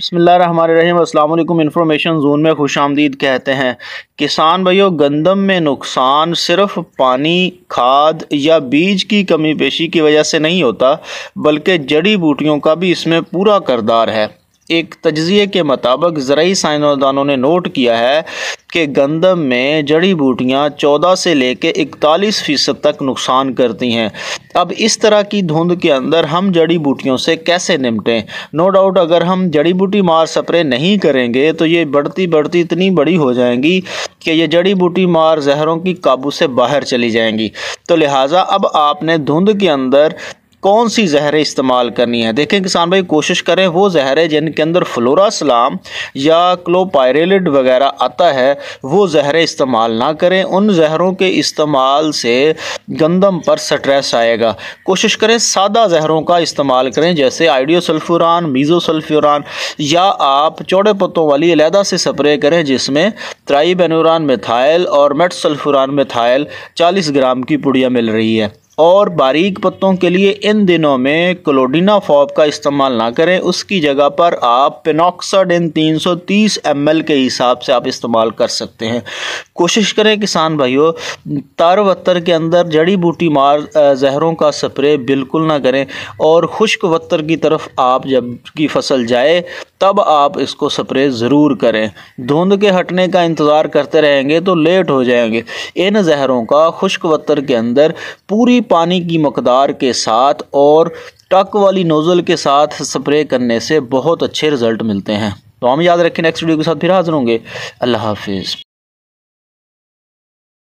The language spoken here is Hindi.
बसमीम अल्लाम इन्फॉर्मेशन जोन में खुश आमदीद कहते हैं किसान भाइयों गंदम में नुकसान सिर्फ पानी खाद या बीज की कमी पेशी की वजह से नहीं होता बल्कि जड़ी बूटियों का भी इसमें पूरा करदार है एक तजिए के मुताबिक ज़रूरी साइंसदानों ने नोट किया है कि गंदम में जड़ी बूटियाँ चौदह से लेकर इकतालीस फ़ीसद तक नुकसान करती हैं अब इस तरह की धुंध के अंदर हम जड़ी बूटियों से कैसे निपटें नो डाउट अगर हम जड़ी बूटी मार स्प्रे नहीं करेंगे तो ये बढ़ती बढ़ती इतनी बड़ी हो जाएंगी कि ये जड़ी बूटी मार जहरों की काबू से बाहर चली जाएंगी तो लिहाजा अब आपने धुंध के अंदर कौन सी जहरें इस्तेमाल करनी है देखें किसान भाई कोशिश करें वो जहरें जिनके अंदर फ्लोरा सलाम या क्लोपायरेलिड वगैरह आता है वो जहरें इस्तेमाल ना करें उन जहरों के इस्तेमाल से गंदम पर स्ट्रेस आएगा कोशिश करें सादा जहरों का इस्तेमाल करें जैसे मीज़ो सल्फ़ुरान या आप चौड़े पत्तों वाली अलहदा से स्प्रे करें जिसमें ट्राईबेनुरान मिथाइल और मेट सल्फ़ुरान मिथाइल चालीस ग्राम की पुड़िया मिल रही है और बारीक पत्तों के लिए इन दिनों में क्लोडिना फॉब का इस्तेमाल ना करें उसकी जगह पर आप इन 330 सौ के हिसाब से आप इस्तेमाल कर सकते हैं कोशिश करें किसान भाइयों तार वत्तर के अंदर जड़ी बूटी मार जहरों का स्प्रे बिल्कुल ना करें और खुश्क वत्तर की तरफ आप जब की फसल जाए तब आप इसको स्प्रे ज़रूर करें धुंध के हटने का इंतज़ार करते रहेंगे तो लेट हो जाएंगे इन जहरों का खुश्क वत्तर के अंदर पूरी पानी की मकदार के साथ और टक वाली नोज़ल के साथ स्प्रे करने से बहुत अच्छे रिज़ल्ट मिलते हैं तो हम याद रखें नेक्स्ट वीडियो के साथ फिर हाजिर होंगे अल्लाह हाफिज़